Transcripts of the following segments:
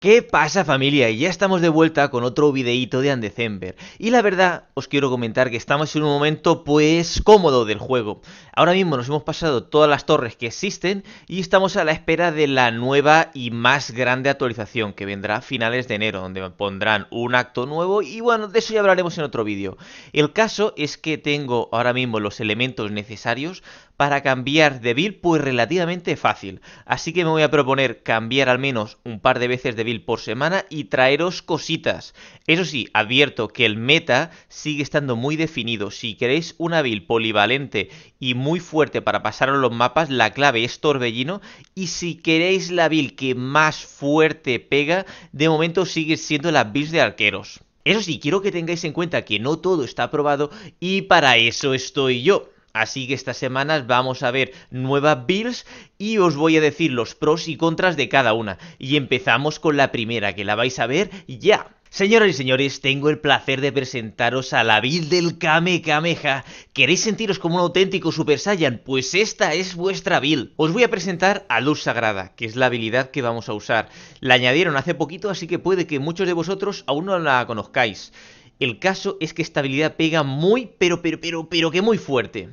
¿Qué pasa familia? ya estamos de vuelta con otro videíto de andecember Y la verdad, os quiero comentar que estamos en un momento pues cómodo del juego. Ahora mismo nos hemos pasado todas las torres que existen y estamos a la espera de la nueva y más grande actualización que vendrá a finales de enero, donde pondrán un acto nuevo y bueno, de eso ya hablaremos en otro vídeo. El caso es que tengo ahora mismo los elementos necesarios para cambiar de build pues relativamente fácil. Así que me voy a proponer cambiar al menos un par de veces de por semana y traeros cositas. Eso sí, advierto que el meta sigue estando muy definido. Si queréis una build polivalente y muy fuerte para pasaros los mapas, la clave es Torbellino. Y si queréis la build que más fuerte pega, de momento sigue siendo la builds de arqueros. Eso sí, quiero que tengáis en cuenta que no todo está aprobado y para eso estoy yo. Así que estas semanas vamos a ver nuevas builds y os voy a decir los pros y contras de cada una. Y empezamos con la primera, que la vais a ver ya. Señoras y señores, tengo el placer de presentaros a la build del Kamehameha ¿Queréis sentiros como un auténtico Super Saiyan? Pues esta es vuestra build. Os voy a presentar a Luz Sagrada, que es la habilidad que vamos a usar. La añadieron hace poquito, así que puede que muchos de vosotros aún no la conozcáis. El caso es que esta habilidad pega muy, pero, pero, pero, pero que muy fuerte.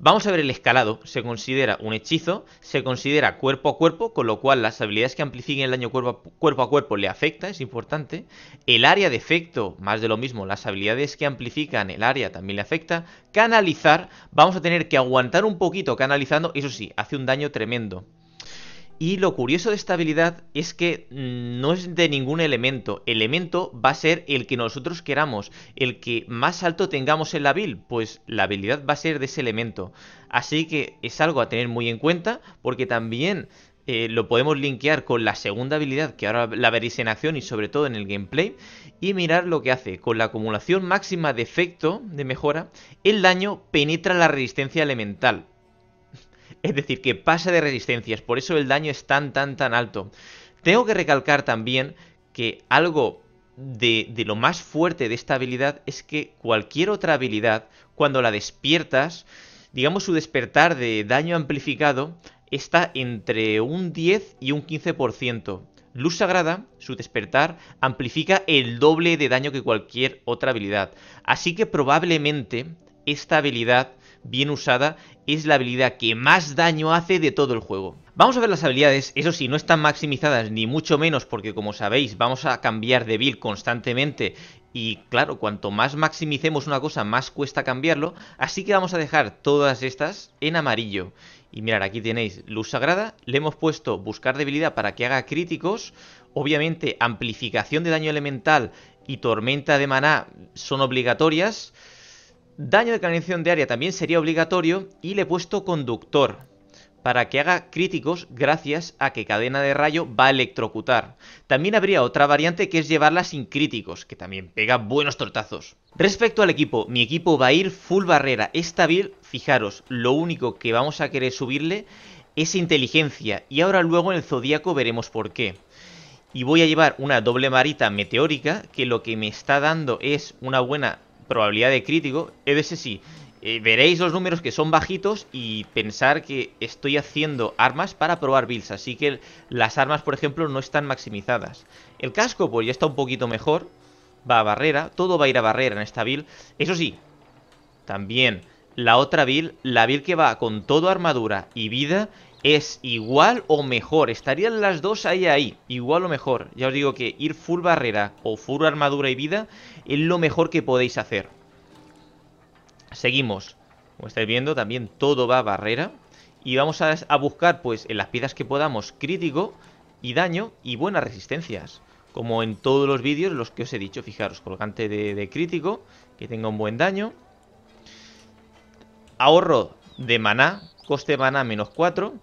Vamos a ver el escalado. Se considera un hechizo, se considera cuerpo a cuerpo, con lo cual las habilidades que amplifiquen el daño cuerpo a, cuerpo le afecta, es importante. El área de efecto, más de lo mismo, las habilidades que amplifican el área también le afecta. Canalizar, vamos a tener que aguantar un poquito canalizando, eso sí, hace un daño tremendo. Y lo curioso de esta habilidad es que mm, no es de ningún elemento. Elemento va a ser el que nosotros queramos, el que más alto tengamos en la build, pues la habilidad va a ser de ese elemento. Así que es algo a tener muy en cuenta porque también eh, lo podemos linkear con la segunda habilidad que ahora la veréis en acción y sobre todo en el gameplay y mirar lo que hace. Con la acumulación máxima de efecto de mejora, el daño penetra la resistencia elemental. Es decir, que pasa de resistencias, por eso el daño es tan, tan, tan alto. Tengo que recalcar también que algo de, de, lo más fuerte de esta habilidad es que cualquier otra habilidad, cuando la despiertas, digamos su despertar de daño amplificado está entre un 10 y un 15%. Luz Sagrada, su despertar, amplifica el doble de daño que cualquier otra habilidad. Así que probablemente esta habilidad bien usada, es la habilidad que más daño hace de todo el juego. Vamos a ver las habilidades, eso sí, no están maximizadas ni mucho menos porque como sabéis vamos a cambiar de build constantemente y claro, cuanto más maximicemos una cosa más cuesta cambiarlo, así que vamos a dejar todas estas en amarillo. Y mirad, aquí tenéis luz sagrada, le hemos puesto buscar debilidad para que haga críticos, obviamente amplificación de daño elemental y tormenta de maná son obligatorias, Daño de canalización de área también sería obligatorio y le he puesto conductor para que haga críticos gracias a que cadena de rayo va a electrocutar. También habría otra variante que es llevarla sin críticos, que también pega buenos tortazos. Respecto al equipo, mi equipo va a ir full barrera, build, fijaros, lo único que vamos a querer subirle es inteligencia y ahora luego en el zodíaco veremos por qué y voy a llevar una doble marita meteórica que lo que me está dando es una buena probabilidad de crítico. Es sí, eh, veréis los números que son bajitos y pensar que estoy haciendo armas para probar bills Así que las armas, por ejemplo, no están maximizadas. El casco, pues ya está un poquito mejor. Va a barrera. Todo va a ir a barrera en esta build. Eso sí, también la otra build, la build que va con todo armadura y vida, es igual o mejor. Estarían las dos ahí ahí, igual o mejor. Ya os digo que ir full barrera o full armadura y vida es lo mejor que podéis hacer. Seguimos. Como estáis viendo, también todo va a barrera. Y vamos a, buscar, pues, en las piezas que podamos, crítico y daño y buenas resistencias. Como en todos los vídeos, los que os he dicho, fijaros, colgante de, de crítico, que tenga un buen daño. Ahorro de maná, coste de maná menos 4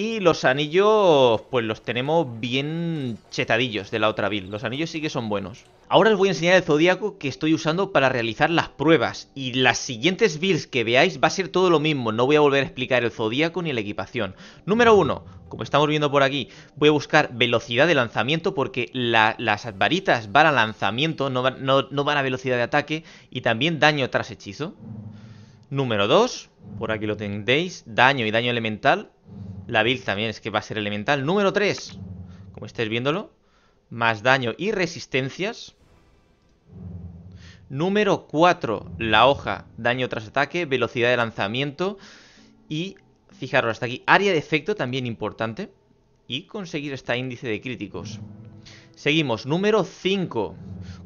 y los anillos, pues los tenemos bien chetadillos de la otra build. Los anillos sí que son buenos. Ahora os voy a enseñar el zodíaco que estoy usando para realizar las pruebas. Y las siguientes builds que veáis va a ser todo lo mismo. No voy a volver a explicar el zodíaco ni la equipación. Número 1. Como estamos viendo por aquí, voy a buscar velocidad de lanzamiento porque las varitas van a lanzamiento, no, van, van a velocidad de ataque. Y también daño tras hechizo. Número 2. Por aquí lo tendéis Daño y daño elemental. La build también es que va a ser elemental. Número 3. Como estáis viéndolo. Más daño y resistencias. Número 4. La hoja. Daño tras ataque. Velocidad de lanzamiento. Y fijaros hasta aquí. Área de efecto también importante. Y conseguir este índice de críticos. Seguimos. Número 5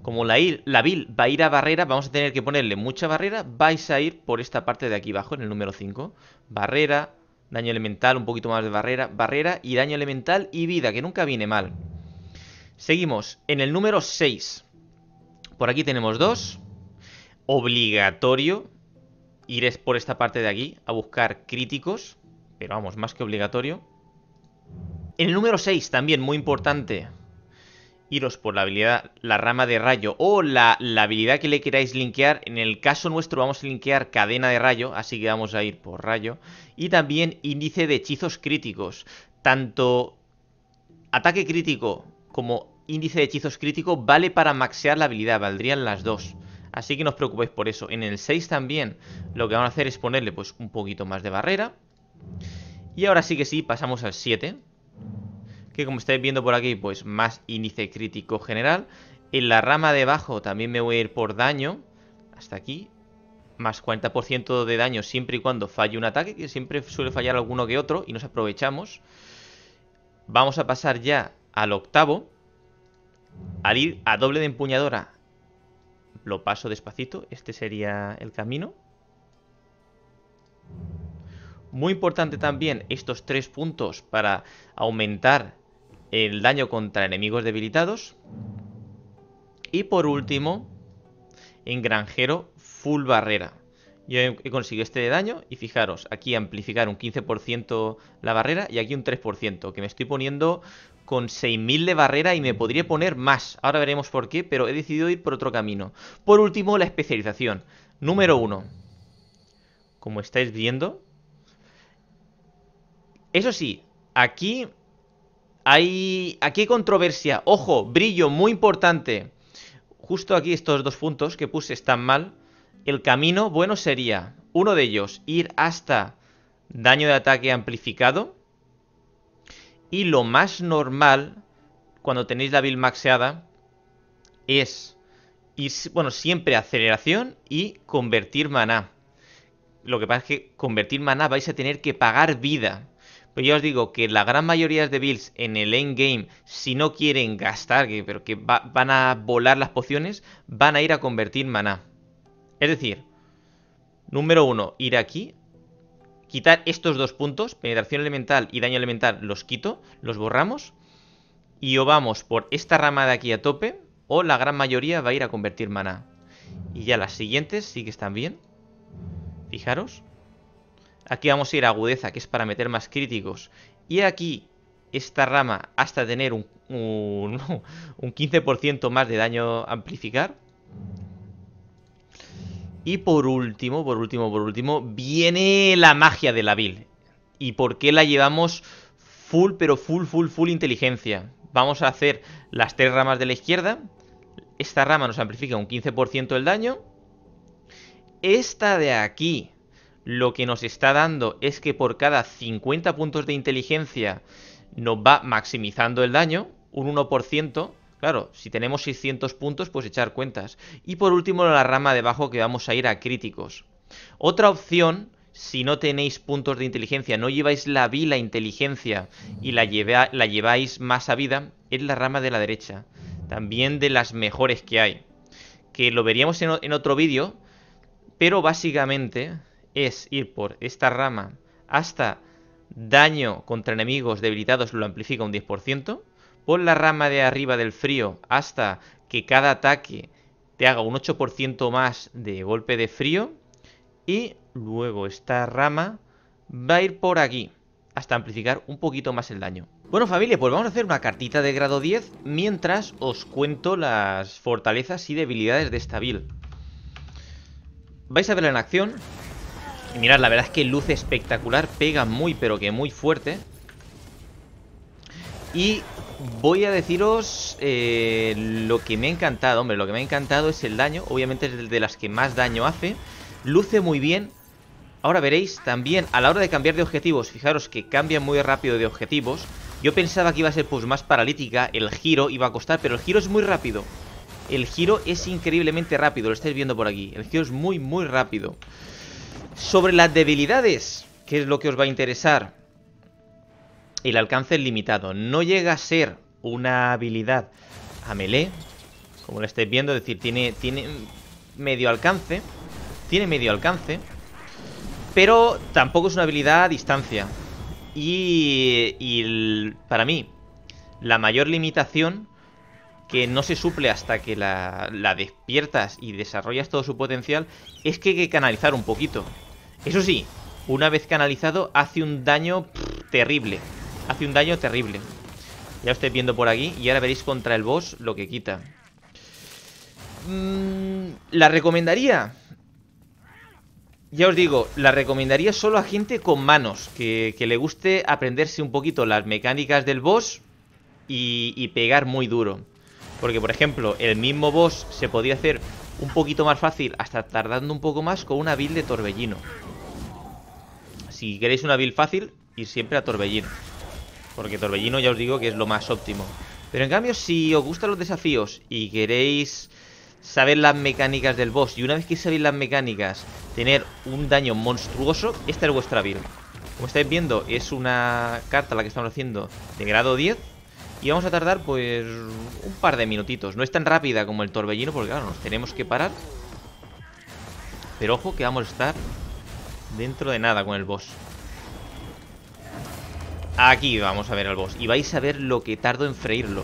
como la, build va a ir a barrera, vamos a tener que ponerle mucha barrera, vais a ir por esta parte de aquí abajo, en el número 5. Barrera, daño elemental, un poquito más de barrera, barrera y daño elemental y vida, que nunca viene mal. Seguimos, en el número 6. Por aquí tenemos dos. Obligatorio ir por esta parte de aquí a buscar críticos, pero vamos, más que obligatorio. En el número 6, también muy importante, iros por la habilidad, la rama de rayo o la, habilidad que le queráis linkear. En el caso nuestro vamos a linkear cadena de rayo, así que vamos a ir por rayo. Y también índice de hechizos críticos. Tanto ataque crítico como índice de hechizos crítico vale para maxear la habilidad, valdrían las dos. Así que no os preocupéis por eso. En el 6 también lo que van a hacer es ponerle pues un poquito más de barrera. Y ahora sí que sí, pasamos al 7 que como estáis viendo por aquí, pues más índice crítico general. En la rama de abajo también me voy a ir por daño, hasta aquí, más 40% de daño siempre y cuando falle un ataque, que siempre suele fallar alguno que otro y nos aprovechamos. Vamos a pasar ya al octavo. Al ir a doble de empuñadora, lo paso despacito, este sería el camino. Muy importante también estos tres puntos para aumentar el daño contra enemigos debilitados. Y por último, en granjero full barrera. Yo he conseguido este de daño y fijaros, aquí amplificar un 15% la barrera y aquí un 3%, que me estoy poniendo con 6.000 de barrera y me podría poner más. Ahora veremos por qué, pero he decidido ir por otro camino. Por último, la especialización. Número 1. Como estáis viendo. Eso sí, aquí hay, aquí hay controversia. Ojo, brillo, muy importante. Justo aquí estos dos puntos que puse están mal. El camino bueno sería, uno de ellos, ir hasta daño de ataque amplificado. Y lo más normal, cuando tenéis la build maxeada, es ir, bueno, siempre aceleración y convertir maná. Lo que pasa es que convertir maná vais a tener que pagar vida. Pero pues ya os digo que la gran mayoría de builds en el endgame, si no quieren gastar, pero que van a volar las pociones, van a ir a convertir maná. Es decir, número uno, ir aquí, quitar estos dos puntos, penetración elemental y daño elemental, los quito, los borramos. Y o vamos por esta rama de aquí a tope, o la gran mayoría va a ir a convertir maná. Y ya las siguientes sí que están bien. Fijaros. Aquí vamos a ir a agudeza, que es para meter más críticos. Y aquí, esta rama, hasta tener un, 15% más de daño amplificar. Y por último, por último, por último, viene la magia de la build ¿Y por qué la llevamos full, pero full, full, full inteligencia? Vamos a hacer las tres ramas de la izquierda. Esta rama nos amplifica un 15% el daño. Esta de aquí lo que nos está dando es que por cada 50 puntos de inteligencia nos va maximizando el daño, un 1%. Claro, si tenemos 600 puntos, pues echar cuentas. Y por último, la rama de abajo que vamos a ir a críticos. Otra opción, si no tenéis puntos de inteligencia, no lleváis la la inteligencia y la, la lleváis más a vida, es la rama de la derecha. También de las mejores que hay. Que lo veríamos en otro vídeo, pero básicamente es ir por esta rama hasta daño contra enemigos debilitados lo amplifica un 10%, por la rama de arriba del frío hasta que cada ataque te haga un 8% más de golpe de frío y luego esta rama va a ir por aquí hasta amplificar un poquito más el daño. Bueno familia, pues vamos a hacer una cartita de grado 10 mientras os cuento las fortalezas y debilidades de esta build. Vais a verla en acción, Mirad, la verdad es que luce espectacular, pega muy pero que muy fuerte. Y voy a deciros eh, lo que me ha encantado, hombre, lo que me ha encantado es el daño, obviamente es de las que más daño hace. Luce muy bien. Ahora veréis también a la hora de cambiar de objetivos, fijaros que cambia muy rápido de objetivos. Yo pensaba que iba a ser pues más paralítica, el giro iba a costar, pero el giro es muy rápido. El giro es increíblemente rápido, lo estáis viendo por aquí. El giro es muy, muy rápido. Sobre las debilidades, que es lo que os va a interesar, el alcance es limitado. No llega a ser una habilidad a melee, como lo estáis viendo, es decir, tiene, tiene medio alcance, tiene medio alcance, pero tampoco es una habilidad a distancia. Y, para mí, la mayor limitación que no se suple hasta que la, despiertas y desarrollas todo su potencial, es que hay que canalizar un poquito. Eso sí, una vez canalizado hace un daño terrible. Hace un daño terrible. Ya os estáis viendo por aquí y ahora veréis contra el boss lo que quita. Mm, ¿La recomendaría? Ya os digo, la recomendaría solo a gente con manos, que, le guste aprenderse un poquito las mecánicas del boss y pegar muy duro. Porque, por ejemplo, el mismo boss se podía hacer un poquito más fácil, hasta tardando un poco más, con una build de Torbellino. Si queréis una build fácil, ir siempre a Torbellino. Porque Torbellino ya os digo que es lo más óptimo. Pero en cambio, si os gustan los desafíos y queréis saber las mecánicas del boss, y una vez que sabéis las mecánicas, tener un daño monstruoso, esta es vuestra build. Como estáis viendo, es una carta la que estamos haciendo de grado 10 y vamos a tardar pues un par de minutitos. No es tan rápida como el torbellino porque claro, nos tenemos que parar. Pero ojo que vamos a estar dentro de nada con el boss. Aquí vamos a ver al boss. Y vais a ver lo que tardo en freírlo.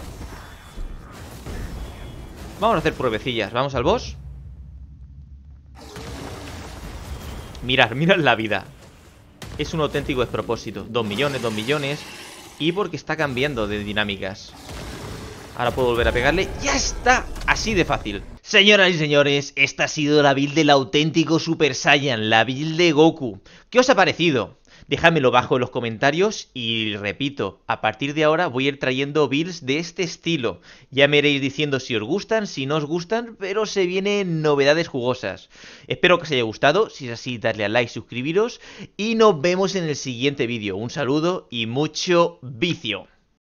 Vamos a hacer pruebecillas. Vamos al boss. Mirad, mirad la vida. Es un auténtico despropósito. Dos millones, dos millones. Y porque está cambiando de dinámicas Ahora puedo volver a pegarle ¡Ya está! Así de fácil Señoras y señores, esta ha sido la build del auténtico Super Saiyan La build de Goku ¿Qué os ha parecido? Déjamelo bajo en los comentarios y repito, a partir de ahora voy a ir trayendo builds de este estilo. Ya me iréis diciendo si os gustan, si no os gustan, pero se vienen novedades jugosas. Espero que os haya gustado, si es así darle a like, suscribiros y nos vemos en el siguiente vídeo. Un saludo y mucho vicio.